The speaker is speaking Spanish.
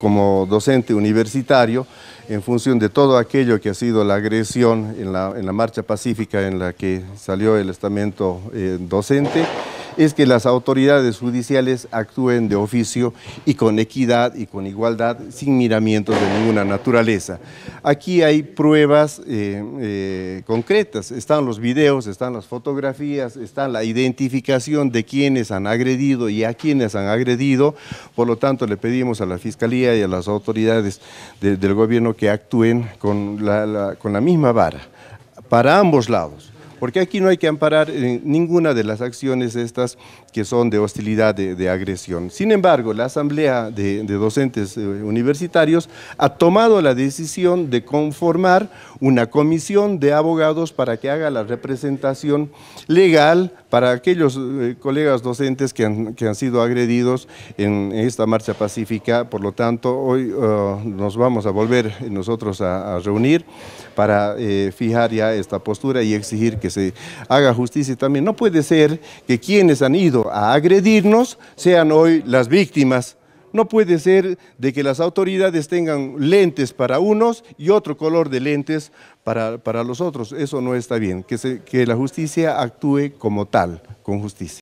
como docente universitario en función de todo aquello que ha sido la agresión en la, marcha pacífica en la que salió el estamento eh, docente es que las autoridades judiciales actúen de oficio y con equidad y con igualdad, sin miramientos de ninguna naturaleza. Aquí hay pruebas eh, eh, concretas, están los videos, están las fotografías, está la identificación de quienes han agredido y a quienes han agredido, por lo tanto le pedimos a la Fiscalía y a las autoridades del gobierno que actúen con la misma vara, para ambos lados porque aquí no hay que amparar eh, ninguna de las acciones estas que son de hostilidad, de, agresión. Sin embargo, la Asamblea de, Docentes eh, Universitarios ha tomado la decisión de conformar una comisión de abogados para que haga la representación legal para aquellos eh, colegas docentes que han, sido agredidos en esta marcha pacífica. Por lo tanto, hoy nos vamos a volver nosotros a, reunir para fijar ya esta postura y exigir que se haga justicia también. No puede ser que quienes han ido a agredirnos sean hoy las víctimas. No puede ser de que las autoridades tengan lentes para unos y otro color de lentes para, los otros. Eso no está bien, que, que la justicia actúe como tal, con justicia.